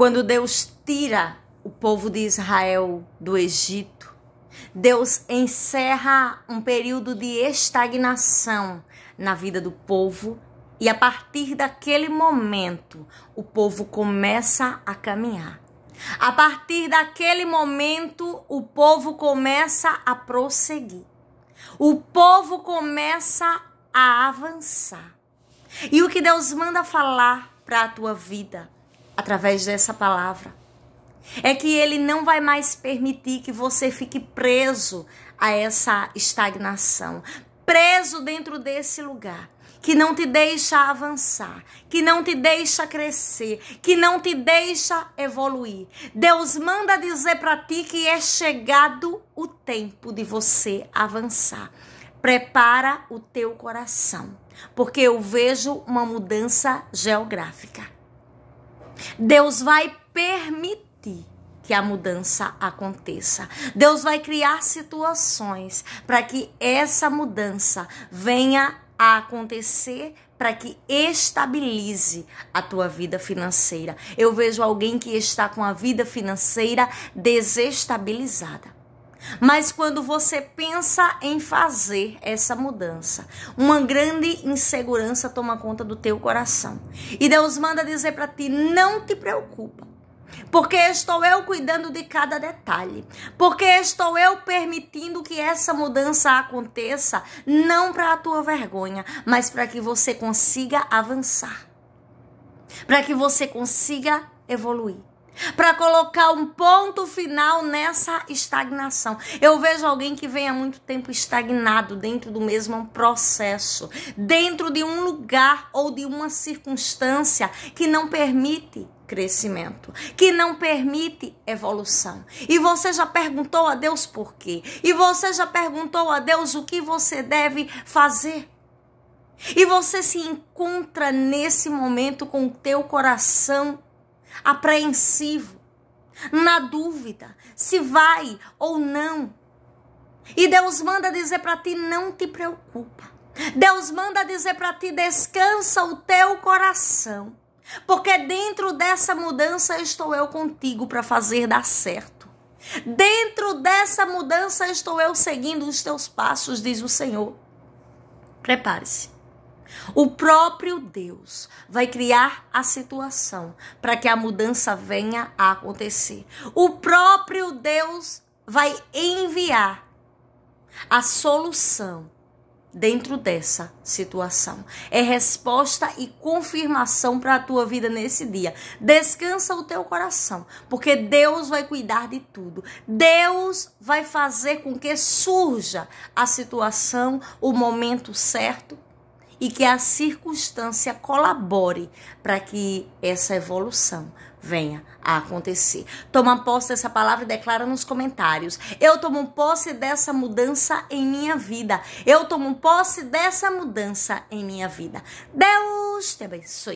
Quando Deus tira o povo de Israel do Egito, Deus encerra um período de estagnação na vida do povo e a partir daquele momento o povo começa a caminhar. A partir daquele momento o povo começa a prosseguir. O povo começa a avançar. E o que Deus manda falar para a tua vida através dessa palavra. É que ele não vai mais permitir que você fique preso a essa estagnação, preso dentro desse lugar que não te deixa avançar, que não te deixa crescer, que não te deixa evoluir. Deus manda dizer para ti que é chegado o tempo de você avançar. Prepara o teu coração, porque eu vejo uma mudança geográfica. Deus vai permitir que a mudança aconteça. Deus vai criar situações para que essa mudança venha a acontecer para que estabilize a tua vida financeira. Eu vejo alguém que está com a vida financeira desestabilizada. Mas quando você pensa em fazer essa mudança, uma grande insegurança toma conta do teu coração. E Deus manda dizer para ti: não te preocupa. Porque estou eu cuidando de cada detalhe. Porque estou eu permitindo que essa mudança aconteça, não para a tua vergonha, mas para que você consiga avançar. Para que você consiga evoluir para colocar um ponto final nessa estagnação. Eu vejo alguém que vem há muito tempo estagnado dentro do mesmo processo, dentro de um lugar ou de uma circunstância que não permite crescimento, que não permite evolução. E você já perguntou a Deus por quê? E você já perguntou a Deus o que você deve fazer? E você se encontra nesse momento com o teu coração apreensivo, na dúvida se vai ou não. E Deus manda dizer para ti: não te preocupa. Deus manda dizer para ti: descansa o teu coração. Porque dentro dessa mudança estou eu contigo para fazer dar certo. Dentro dessa mudança estou eu seguindo os teus passos, diz o Senhor. Prepare-se. O próprio Deus vai criar a situação para que a mudança venha a acontecer. O próprio Deus vai enviar a solução dentro dessa situação. É resposta e confirmação para a tua vida nesse dia. Descansa o teu coração, porque Deus vai cuidar de tudo. Deus vai fazer com que surja a situação, o momento certo e que a circunstância colabore para que essa evolução venha a acontecer. Toma posse dessa palavra e declara nos comentários. Eu tomo posse dessa mudança em minha vida. Eu tomo posse dessa mudança em minha vida. Deus te abençoe.